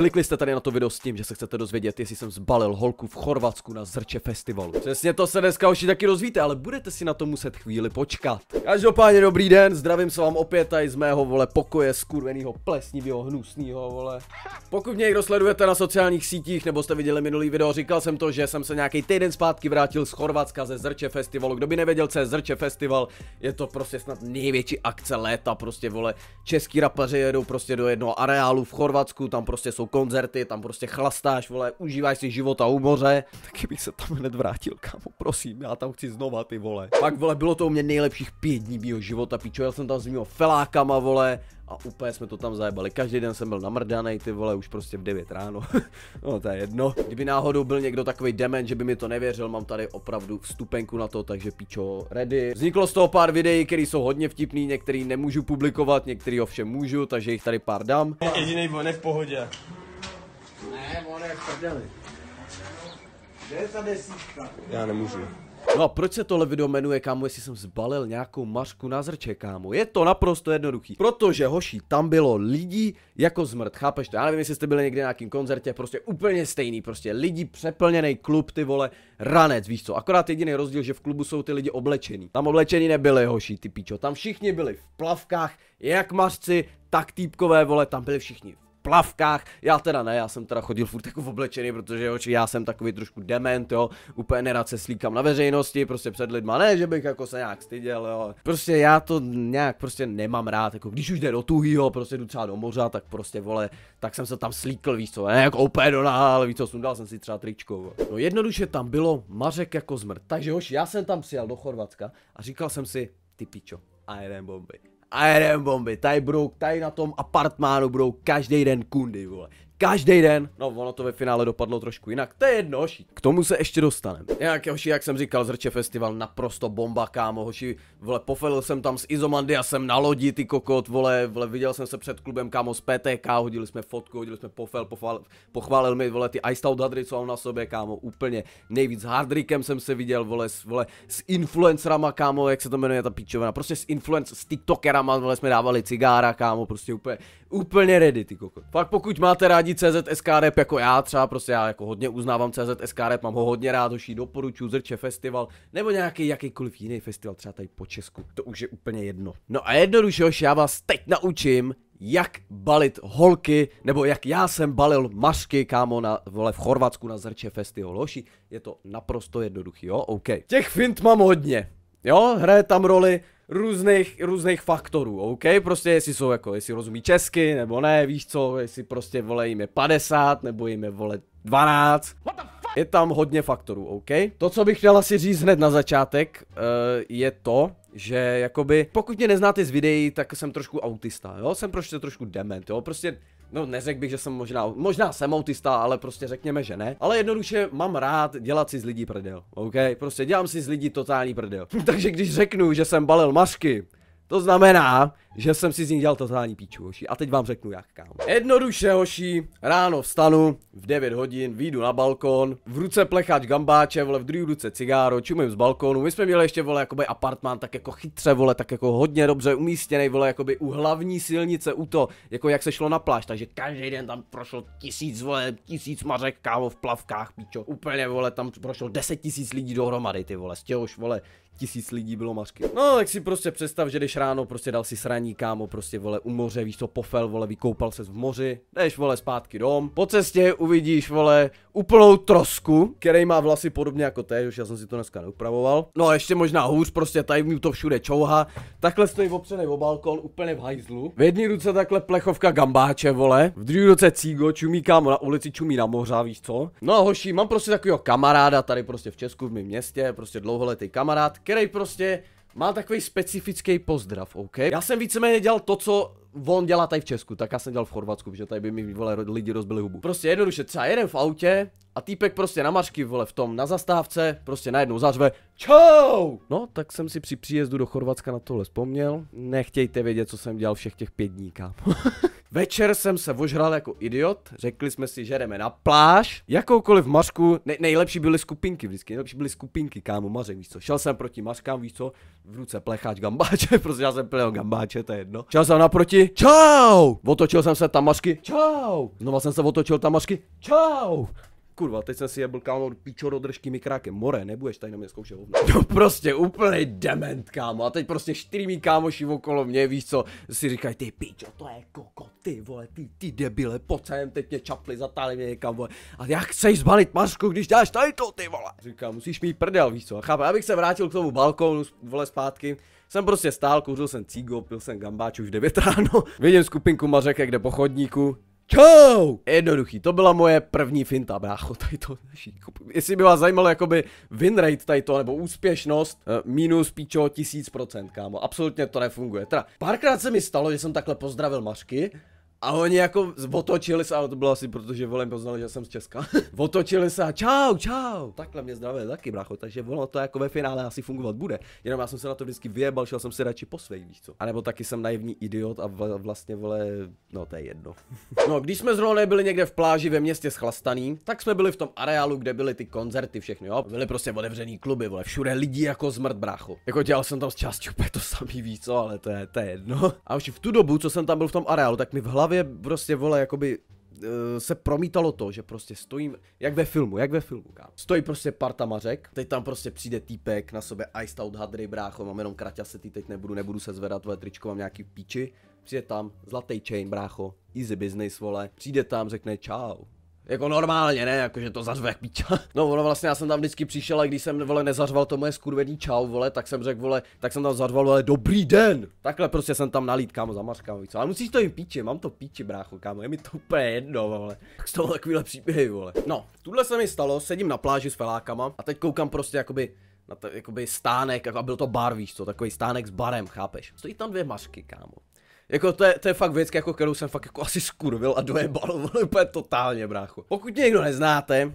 Klikli jste tady na to video s tím, že se chcete dozvědět, jestli jsem zbalil holku v Chorvatsku na zrče festivalu. Přesně to se dneska už taky dozvíte, ale budete si na to muset chvíli počkat. Každopádně dobrý den, zdravím se vám opět tady z mého vole pokoje skurveného plesnivého hnusného vole. Pokud mě někdo sledujete na sociálních sítích nebo jste viděli minulý video, říkal jsem to, že jsem se nějaký týden zpátky vrátil z Chorvatska ze Zrče festivalu. Kdo by nevěděl, co je Zrče festival, je to prostě snad největší akce léta, prostě vole. Český rapaři jedou prostě do jednoho areálu v Chorvatsku, tam prostě jsou koncerty, tam prostě chlastáš, vole, užíváš si života u moře. Taky bych se tam hned vrátil, kámo, prosím, já tam chci znova, ty vole. Pak, vole, bylo to u mě nejlepších pět dní mýho života, píčo, já jsem tam s mýho felákama, vole, a úplně jsme to tam zajebali. Každý den jsem byl namrdaný, ty vole, už prostě v 9 ráno. no to je jedno. Kdyby náhodou byl někdo takový demen, že by mi to nevěřil, mám tady opravdu stupenku na to, takže pičo, ready. Vzniklo z toho pár videí, které jsou hodně vtipný, některý nemůžu publikovat, některý ovšem můžu, takže jich tady pár dám. Jediný vole v pohodě. Ne, on je prdeli. Kde je ta desítka? Já nemůžu. No a proč se tohle video jmenuje, kámo, jestli jsem zbalil nějakou mařku na zrče, kámo? Je to naprosto jednoduchý. Protože, hoší, tam bylo lidí jako zmrt, chápeš to? Já nevím, jestli jste byli někde na nějakým koncertě, prostě úplně stejný, prostě lidi, přeplněný klub, ty vole, ranec, víš co? Akorát jediný rozdíl, že v klubu jsou ty lidi oblečený. Tam oblečený nebyli, hoší, ty píčo. Tam všichni byli v plavkách, jak mařci, tak týpkové, vole, tam byli všichni plavkách, já teda ne, já jsem teda chodil furt jako oblečený, protože jo, já jsem takový trošku dement, jo, úplně nerad se slíkám na veřejnosti, prostě před lidma, ne, že bych jako se nějak styděl, jo, prostě já to nějak prostě nemám rád, jako když už jde do tuhýho, prostě jdu třeba do moře, tak prostě vole, tak jsem se tam slíkl, víš co, ne, jako úplně do ale víš co, sundal jsem si třeba tričko, no jednoduše tam bylo Mařek jako zmrt, takže hoši, já jsem tam přijel do Chorvatska a říkal jsem si, ty pičo, a jeden bomby a jedem bomby. Tady budou, tady na tom apartmánu budou každý den kundy, vole každý den. No, ono to ve finále dopadlo trošku jinak. To je jedno, hoši. K tomu se ještě dostaneme. Jak hoši, jak jsem říkal, Zrče festival naprosto bomba, kámo, hoši. Vle, pofelil jsem tam z Izomandy a jsem na lodi, ty kokot, vole, vle, viděl jsem se před klubem, kámo, z PTK, hodili jsme fotku, hodili jsme pofel, pofal, pochválil mi, vole, ty Ice Out hadry, co mám na sobě, kámo, úplně nejvíc. hardrikem Hardrickem jsem se viděl, vole, s, vole, s influencerama, kámo, jak se to jmenuje ta pičovina, prostě s influence, s tiktokerama, vole, jsme dávali cigára, kámo, prostě úplně, úplně ready, ty kokot. Fakt pokud máte rádi radí CZSK rap jako já třeba, prostě já jako hodně uznávám CZSK rap, mám ho hodně rád, hoší doporučuji, zrče festival, nebo nějaký jakýkoliv jiný festival, třeba tady po Česku, to už je úplně jedno. No a jednoduše, hoši, já vás teď naučím, jak balit holky, nebo jak já jsem balil mašky, kámo, na, vole, v Chorvatsku na Zrče Festival. Hoši, je to naprosto jednoduchý, jo? OK. Těch fint mám hodně, jo? Hraje tam roli různých, různých faktorů, OK? Prostě jestli jsou jako, jestli rozumí česky, nebo ne, víš co, jestli prostě vole jim je 50, nebo jim je vole 12. Je tam hodně faktorů, OK? To, co bych chtěl asi říct hned na začátek, uh, je to, že jakoby, pokud mě neznáte z videí, tak jsem trošku autista, jo? Jsem prostě trošku dement, jo? Prostě No neřekl bych, že jsem možná, možná jsem autista, ale prostě řekněme, že ne. Ale jednoduše mám rád dělat si z lidí prdel, OK? Prostě dělám si z lidí totální prdel. Takže když řeknu, že jsem balil mašky, to znamená, že jsem si z ní dělal totální píču, hoši. A teď vám řeknu jak, kámo. Jednoduše, hoši, ráno vstanu, v 9 hodin, výjdu na balkon, v ruce plecháč gambáče, vole, v druhé ruce cigáro, čumím z balkonu. My jsme měli ještě, vole, jakoby apartmán, tak jako chytře, vole, tak jako hodně dobře umístěný, vole, jakoby u hlavní silnice, u to, jako jak se šlo na pláž, takže každý den tam prošlo tisíc, vole, tisíc mařek, kámo, v plavkách, píčo. Úplně, vole, tam prošlo 10 tisíc lidí dohromady, ty vole, z těhož, vole, tisíc lidí bylo mařky. No, tak si prostě představ, že jdeš ráno, prostě dal si sraní, kámo, prostě vole u moře, víš to, pofel, vole, vykoupal se v moři, jdeš vole zpátky dom, po cestě uvidíš vole úplnou trosku, který má vlasy podobně jako teď, už já jsem si to dneska neupravoval. No a ještě možná hůř, prostě tady mi to všude čouha, takhle stojí opřený o balkon, úplně v hajzlu. V jedné ruce takhle plechovka gambáče, vole, v druhé ruce cígo, čumí kámo na ulici, čumí na moře, víš co. No a hoši, mám prostě takového kamaráda tady prostě v Česku, v mém městě, prostě dlouholetý kamarád, který prostě má takový specifický pozdrav, OK? Já jsem víceméně dělal to, co on dělá tady v Česku, tak já jsem dělal v Chorvatsku, protože tady by mi vole lidi rozbili hubu. Prostě jednoduše, třeba jeden v autě a týpek prostě na mašky vole v tom na zastávce, prostě najednou zařve Čau! No, tak jsem si při příjezdu do Chorvatska na tohle vzpomněl. Nechtějte vědět, co jsem dělal všech těch pět dní, Večer jsem se vožral jako idiot, řekli jsme si, že jdeme na pláž, jakoukoliv mařku, ne, nejlepší byly skupinky vždycky, nejlepší byly skupinky, kámo, maře, víš co, šel jsem proti mařkám, víš co, v ruce plecháč gambáče, prostě já jsem plnil gambáče, to je jedno, šel jsem naproti, čau, otočil jsem se tam mařky, čau, znova jsem se otočil tam mařky, čau, kurva, teď jsem si jebl kámo píčo rodržky mi mikrákem. more, nebudeš tady na mě zkoušet hovno. No prostě úplný dement kámo a teď prostě čtyři mý kámoši okolo mě, víš co, si říkají ty píčo, to je koko, ty vole, ty, ty debile, pojď teď mě čapli, zatáli mě někam, vole. A jak chceš zbalit masku, když dáš tady to, ty vole. Říkám, musíš mít prdel, víš co, a chápu, abych se vrátil k tomu balkónu, vole, zpátky, jsem prostě stál, kouřil jsem cígo, pil jsem gambáč už v 9 ráno. Vidím skupinku mařeke, kde po chodníku, Čau! Jednoduchý, to byla moje první finta, brácho, tady to naší. Jestli by vás zajímalo, jakoby win rate tady to, nebo úspěšnost, eh, minus píčo procent, kámo, absolutně to nefunguje. Teda, párkrát se mi stalo, že jsem takhle pozdravil mařky, a oni jako otočili se, ale to bylo asi protože volem poznali, že jsem z Česka. otočili se a čau, čau. Takhle mě zdravili taky, bracho, takže ono to jako ve finále asi fungovat bude. Jenom já jsem se na to vždycky vyjebal, šel jsem si radši po svých, víš co. A nebo taky jsem naivní idiot a vlastně vole, no to je jedno. no, když jsme zrovna byli někde v pláži ve městě schlastaný, tak jsme byli v tom areálu, kde byly ty koncerty všechny, jo. Byly prostě otevřený kluby, vole, všude lidi jako zmrt, brácho. Jako dělal jsem tam z části úplně to samý, víc, co, ale to je, to je jedno. A už v tu dobu, co jsem tam byl v tom areálu, tak mi v hlavě hlavě prostě vole jakoby eh, se promítalo to, že prostě stojím, jak ve filmu, jak ve filmu, kámo. Stojí prostě parta mařek, teď tam prostě přijde týpek, na sobě Ice out hadry, brácho, mám jenom ty teď nebudu, nebudu se zvedat, tvoje tričko, mám nějaký píči. Přijde tam, zlatý chain, brácho, easy business, vole. Přijde tam, řekne čau, jako normálně, ne, jakože to zařve jak píča. No ono vlastně já jsem tam vždycky přišel a když jsem vole nezařval to moje skurvený čau vole, tak jsem řekl vole, tak jsem tam zařval vole dobrý den. Takhle prostě jsem tam nalít kámo, za kámo, co. Ale musíš to jim píči, mám to píči brácho kámo, je mi to úplně jedno vole. Tak z toho takovýhle příběhy vole. No, tuhle se mi stalo, sedím na pláži s felákama a teď koukám prostě jakoby na to, jakoby stánek, jako, a byl to bar, víš co, takový stánek s barem, chápeš? Stojí tam dvě mařky, kámo. Jako to je, to je fakt věc, jako kterou jsem fakt jako asi skurvil a dojebal, vole, úplně totálně, brácho. Pokud někdo neznáte,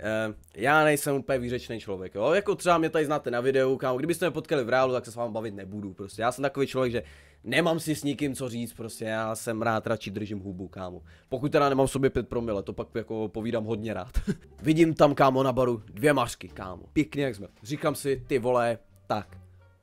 eh, já nejsem úplně výřečný člověk, jo? Jako třeba mě tady znáte na videu, kámo, kdybyste mě potkali v reálu, tak se s vámi bavit nebudu, prostě. Já jsem takový člověk, že nemám si s nikým co říct, prostě. Já jsem rád radši držím hubu, kámo. Pokud teda nemám v sobě 5 promile, to pak jako povídám hodně rád. Vidím tam, kámo, na baru dvě mařky, kámo. Pěkně jak jsme. Říkám si, ty vole, tak,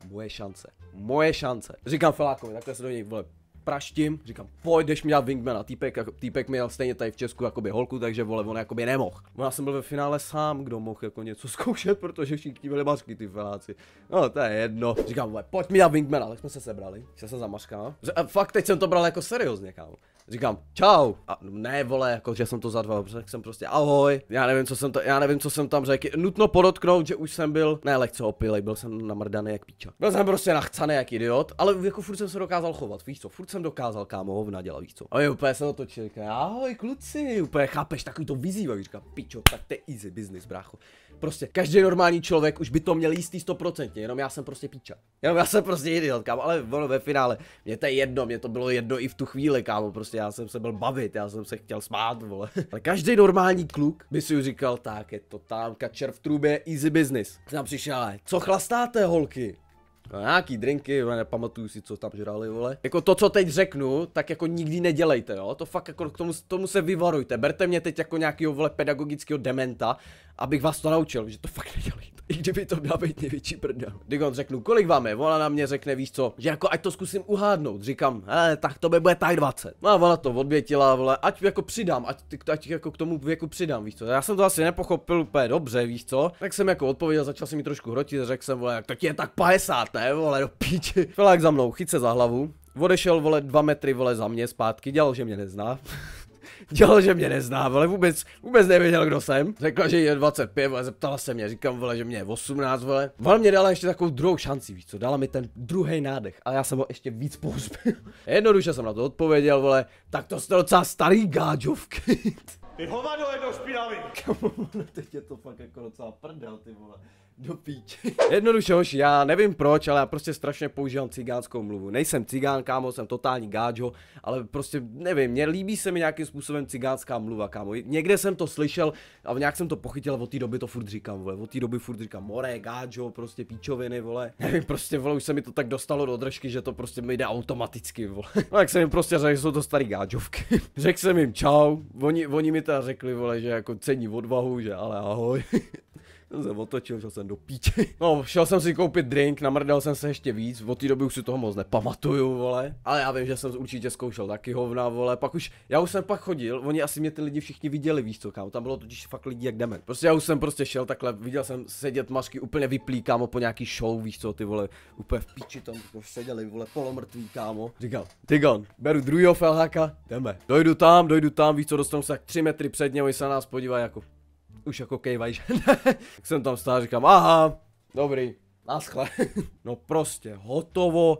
moje šance. Moje šance. Říkám Felákovi, takhle se do něj, vole, praštím, říkám, pojď, jdeš mi dát wingmana, týpek, jako- týpek měl stejně tady v Česku jakoby holku, takže vole, on jakoby nemohl. Já jsem byl ve finále sám, kdo mohl jako něco zkoušet, protože všichni byli mařky ty feláci. No, to je jedno. Říkám, vole, pojď mi dát wingmana, tak jsme se sebrali, jsem se zamařkal. A fakt teď jsem to bral jako seriózně, kámo. Říkám, čau. A ne, vole, jako, že jsem to zadval, tak jsem prostě, ahoj. Já nevím, co jsem, to, já nevím, co jsem tam řekl. Nutno podotknout, že už jsem byl, ne lehce opilej, byl jsem namrdaný jak píča. Byl jsem prostě nachcaný jak idiot, ale jako furt jsem se dokázal chovat, víš co, furt jsem dokázal, kámo, hovna dělat, víš co. A je, úplně se otočil, říkám, ahoj kluci, úplně chápeš, takový to vyzývavý, říkám, pičo, tak to je easy business, brácho. Prostě každý normální člověk už by to měl jistý 100%, jenom já jsem prostě píča. Jenom já jsem prostě idiot, kámo, ale ono ve finále, mě to je jedno, mě to bylo jedno i v tu chvíli, kámo, prostě já jsem se byl bavit, já jsem se chtěl smát, vole. Ale každý normální kluk by si už říkal, tak je to tam, kačer v trubě, easy business. Tam přišel, ale co chlastáte, holky? No, nějaký drinky, jo, nepamatuju si, co tam žrali, vole. Jako to, co teď řeknu, tak jako nikdy nedělejte, jo. To fakt jako k tomu, tomu se vyvarujte. Berte mě teď jako nějakého, vole, pedagogického dementa, abych vás to naučil, že to fakt nedělejte. I kdyby to měla být největší prdel. Digon řeknu, kolik vám je? ona na mě řekne, víš co, že jako ať to zkusím uhádnout. Říkám, eh, tak to by bude tak 20. No a ona to odbětila, vole, ať jako přidám, ať, ať jako k tomu věku přidám, víš co. Já jsem to asi nepochopil úplně dobře, víš co. Tak jsem jako odpověděl, začal jsem mi trošku hrotit, řekl jsem, vole, jak to ti je tak 50, ne, vole, do píči. Filák za mnou, chyce za hlavu, odešel, vole, dva metry, vole, za mě zpátky, dělal, že mě nezná. dělal, že mě nezná, ale vůbec, vůbec nevěděl, kdo jsem. Řekla, že je 25, ale zeptala se mě, říkám, vole, že mě je 18, vole. Vole mě dala ještě takovou druhou šanci, víš co, dala mi ten druhý nádech a já jsem ho ještě víc pouzbil. Jednoduše jsem na to odpověděl, vole, tak to jste docela starý gáďovky. Ty hovado to špinavý. Kamu, teď je to fakt jako docela prdel, ty vole. Do píče. Jednoduše, hoši, já nevím proč, ale já prostě strašně používám cigánskou mluvu. Nejsem cigán, kámo, jsem totální gáčo, ale prostě nevím, mě líbí se mi nějakým způsobem cigánská mluva, kámo. Někde jsem to slyšel a nějak jsem to pochytil od té doby to furt říkám, vole. Od té doby furt říkám more, gáčo, prostě píčoviny, vole. Nevím, prostě, vole, už se mi to tak dostalo do držky, že to prostě mi jde automaticky, vole. No, jak jsem jim prostě řekl, že jsou to starý gáčovky. řekl jsem jim čau, oni, oni mi teda řekli, vole, že jako cení odvahu, že ale ahoj jsem se otočil, šel jsem do pítě. No, šel jsem si koupit drink, namrdal jsem se ještě víc, od té doby už si toho moc nepamatuju, vole. Ale já vím, že jsem určitě zkoušel taky hovna, vole. Pak už, já už jsem pak chodil, oni asi mě ty lidi všichni viděli, víš co, kámo, tam bylo totiž fakt lidi jak demen. Prostě já už jsem prostě šel takhle, viděl jsem sedět masky úplně vyplý, kámo, po nějaký show, víš co, ty vole, úplně v píči tam už seděli, vole, polomrtví, kámo. Říkal, Tygon, beru druhého felhaka, jdeme. Dojdu tam, dojdu tam, víš co, dostanu se tak 3 metry před něj, se na nás podívají jako, už jako kejvaj, že ne. tak jsem tam stál a říkám, aha, dobrý, naschle. no prostě, hotovo,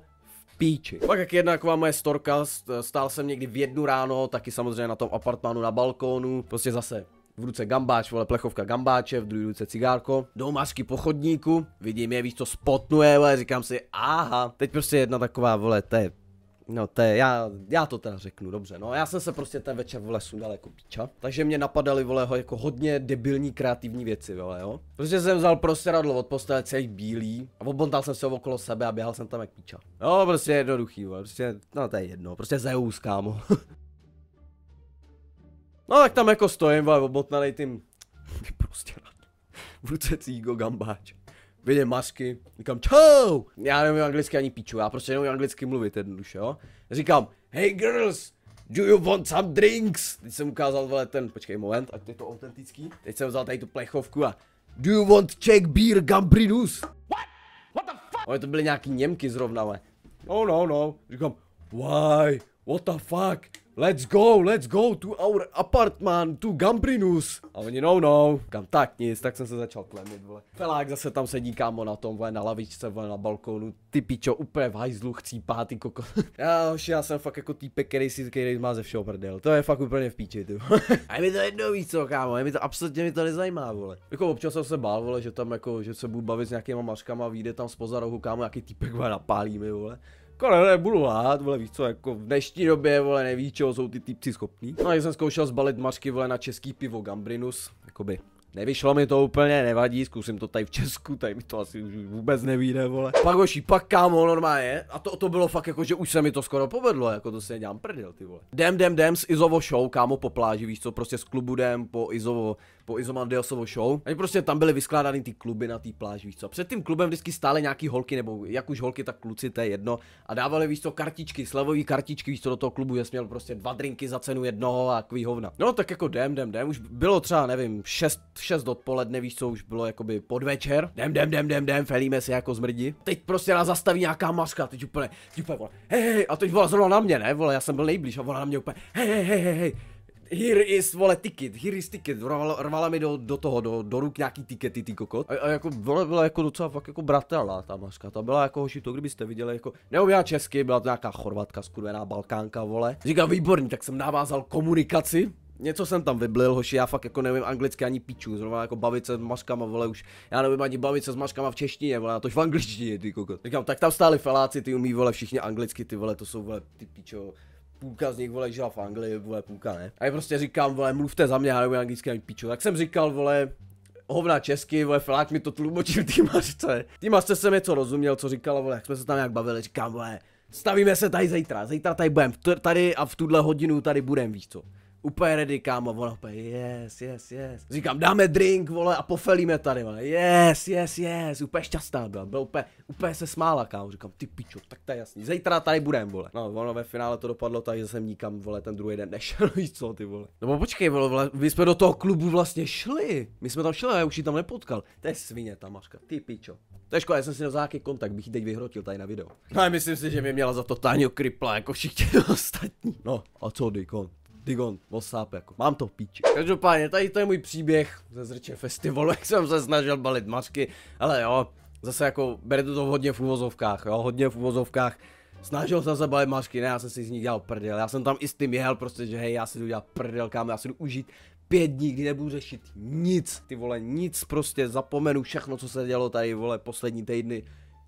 píči. Pak jak jedna taková moje storka, stál jsem někdy v jednu ráno, taky samozřejmě na tom apartmánu na balkónu, prostě zase v ruce gambáč, vole plechovka gambáče, v druhé ruce cigárko, doumařky po chodníku, vidím je, víš co, spotnuje, vole, říkám si, aha, teď prostě jedna taková, vole, to je No to je, já, já to teda řeknu, dobře, no já jsem se prostě ten večer v lesu dal jako píča, takže mě napadaly, vole, jako hodně debilní kreativní věci, vole, jo. Prostě jsem vzal radlo od postele celý bílý a obontal jsem se okolo sebe a běhal jsem tam jak píča. Jo, prostě jednoduchý, vole, prostě, no to je jedno, prostě Zeus, kámo. no tak tam jako stojím, vole, obotnanej tím, prostě radlo, v ruce cígo gambáče vidím masky, říkám čau, já nemůžu anglicky ani píču, já prostě nemůžu anglicky mluvit jednoduše, jo. Říkám, hey girls, do you want some drinks? Teď jsem ukázal, vole, ten, počkej moment, ať je to autentický. Teď jsem vzal tady tu plechovku a do you want Czech beer gambrinus? What? What the fuck? Oni to byly nějaký Němky zrovna, ale. No, no, no, říkám, why? What the fuck? Let's go, let's go to our apartment, to Gambrinus. A oni no no, kam tak nic, tak jsem se začal klemit, vole. Felák zase tam sedí kámo na tom, vole, na lavičce, vole, na balkónu, ty pičo, úplně v hajzlu, chcípá, ty koko. já, hoši, já jsem fakt jako týpek, který si, který má ze všeho prdel, to je fakt úplně v píči, ty A je mi to jedno víc, co, kámo, je mi to absolutně mi to nezajímá, vole. Jako občas jsem se bál, vole, že tam jako, že se budu bavit s nějakýma mařkama, vyjde tam z pozarohu, kámo, jaký týpek, vole, napálí mi, vole jako ne, nebudu lát, vole víš co, jako v dnešní době, vole neví čeho jsou ty typci schopní. No a jsem zkoušel zbalit mařky, vole na český pivo Gambrinus, jakoby Nevyšlo mi to úplně, nevadí, zkusím to tady v Česku, tady mi to asi už vůbec nevíde, vole. Pak hoší, pak kámo, normálně, a to, to bylo fakt jako, že už se mi to skoro povedlo, jako to si nedělám prdel, ty vole. Dem, dem, dem z Izovo show, kámo, po pláži, víš co, prostě z klubu dem po Izovo po Izomandiasovo show. Oni prostě tam byly vyskládány ty kluby na té pláži, víš co. Před tím klubem vždycky stále nějaký holky, nebo jak už holky, tak kluci, to je jedno. A dávali, víš co, kartičky, slevové kartičky, víš co, do toho klubu, jsi měl prostě dva drinky za cenu jednoho a takový hovna. No tak jako dem, dem, dem, už bylo třeba, nevím, 6, 6 odpoledne, víš co, už bylo jakoby podvečer. Dem, dem, dem, dem, dem, felíme se jako zmrdi. Teď prostě nás zastaví nějaká maska. teď úplně, teď úplně, vole, hej, hej, a teď byla zrovna na mě, ne, vole, já jsem byl nejblíž a volá na mě úplně, hej, hej, hej, hej, Here is, vole, ticket, here is ticket, rvala, rvala mi do, do toho, do, do ruk nějaký tikety, ty kokot. A, a jako, vole, byla jako docela fakt jako bratelná ta maska, ta byla jako hoši, to kdybyste viděli, jako, neuměla česky, byla to nějaká chorvatka, skurvená balkánka, vole. Říkám, výborný, tak jsem navázal komunikaci, něco jsem tam vyblil, hoši, já fakt jako nevím anglicky ani piču, zrovna jako bavit se s maškama, vole, už, já nevím ani bavit se s maškama v češtině, vole, a to v angličtině, ty kokot. Říkám, tak tam stáli feláci, ty umí, vole, všichni anglicky, ty vole, to jsou, vole, ty pičo, půlka z nich, vole, žila v Anglii, vole, půlka ne. A já prostě říkám, vole, mluvte za mě, já nevím anglicky ani piču. Tak jsem říkal, vole, hovna česky, vole, flák mi to tlumočil týmařce. Týmařce jsem něco rozuměl, co říkala, vole, jak jsme se tam nějak bavili, říkám, vole, stavíme se tady zítra, zítra tady budem, tady a v tuhle hodinu tady budem, víš co. Úplně ready, kámo, ono úplně, yes, yes, yes. Říkám, dáme drink, vole, a pofelíme tady, vole, yes, yes, yes. Úplně šťastná byla, byla úplně, úplně se smála, kámo. Říkám, ty pičo, tak to je jasný, zítra tady budem, vole. No, ono ve finále to dopadlo tak, že jsem nikam, vole, ten druhý den nešel, víš co, ty vole. No počkej, vole, vole, my jsme do toho klubu vlastně šli, my jsme tam šli, a já už ji tam nepotkal. To je svině, ta mařka, ty pičo. To je škoda, já jsem si na nějaký kontakt, bych ji teď vyhrotil tady na video. No a myslím si, že mě měla za to táňo kripla, jako všichni ostatní. No, a co, Dikon? Digon, WhatsApp, jako, mám to v píči. Každopádně, tady to je můj příběh ze Zrče festivalu, jak jsem se snažil balit masky, ale jo, zase jako, berete to hodně v úvozovkách, jo, hodně v úvozovkách. Snažil jsem se balit masky, ne, já jsem si z nich dělal prdel, já jsem tam i s tím jel, prostě, že hej, já si jdu dělat prdel, kam já si jdu užít pět dní, kdy nebudu řešit nic, ty vole, nic, prostě zapomenu všechno, co se dělo tady, vole, poslední týdny,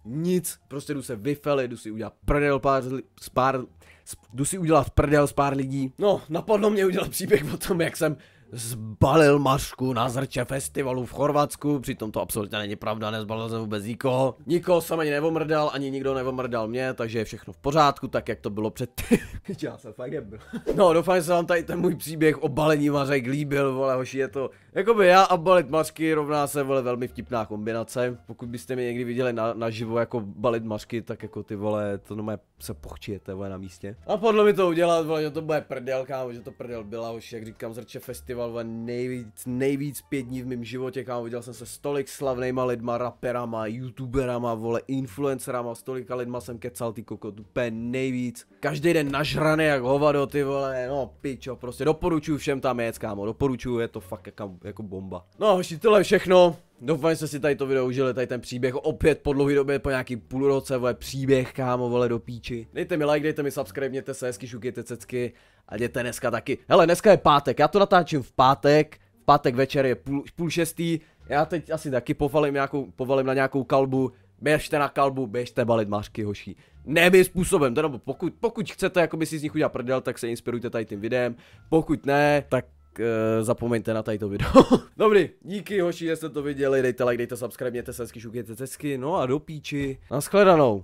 nic, prostě jdu se vyfeli, jdu si udělat prdel pár, z jdu si udělat prdel s pár lidí. No, napadlo mě udělat příběh o tom, jak jsem zbalil Mařku na zrče festivalu v Chorvatsku, přitom to absolutně není pravda, nezbalil jsem vůbec nikoho. Nikoho jsem ani nevomrdal, ani nikdo nevomrdal mě, takže je všechno v pořádku, tak jak to bylo předtím. Já jsem fakt nebyl. No, doufám, že se vám tady ten můj příběh o balení mařek líbil, vole, hoši, je to, jakoby já a balit mařky rovná se, vole, velmi vtipná kombinace. Pokud byste mě někdy viděli na, naživo jako balit mařky, tak jako ty vole, to no se pochčíte, vole, na místě. A podle mi to udělat, vole, že to bude prdel, kámo, že to prdel byla, hoši, jak říkám, zrče festival udělal nejvíc, nejvíc pět dní v mém životě, kámo, viděl jsem se s tolik slavnýma lidma, raperama, youtuberama, vole, influencerama, s tolika lidma jsem kecal ty koko úplně nejvíc. Každý den nažraný jak hovado, ty vole, no pičo, prostě doporučuju všem tam jet, kámo, doporučuju, je to fakt jako, jako bomba. No hoši, tohle všechno, Doufám, no, že jste si tady to video užili, tady ten příběh opět po dlouhé době, po nějaký půl roce, vole, příběh, kámo, vole, do píči. Dejte mi like, dejte mi subscribe, mějte se hezky, šukejte cecky a jděte dneska taky. Hele, dneska je pátek, já to natáčím v pátek, v pátek večer je půl, půl šestý, já teď asi taky povalím, nějakou, povalím na nějakou kalbu, běžte na kalbu, běžte balit mářky hoší. Ne způsobem, teda pokud, pokud chcete jakoby si z nich udělat prdel, tak se inspirujte tady tím videem, pokud ne, tak Eh, zapomeňte na tady to video. Dobrý, díky hoši, že jste to viděli, dejte like, dejte subscribe, mějte se hezky, šukněte tesky, no a do píči. Naschledanou.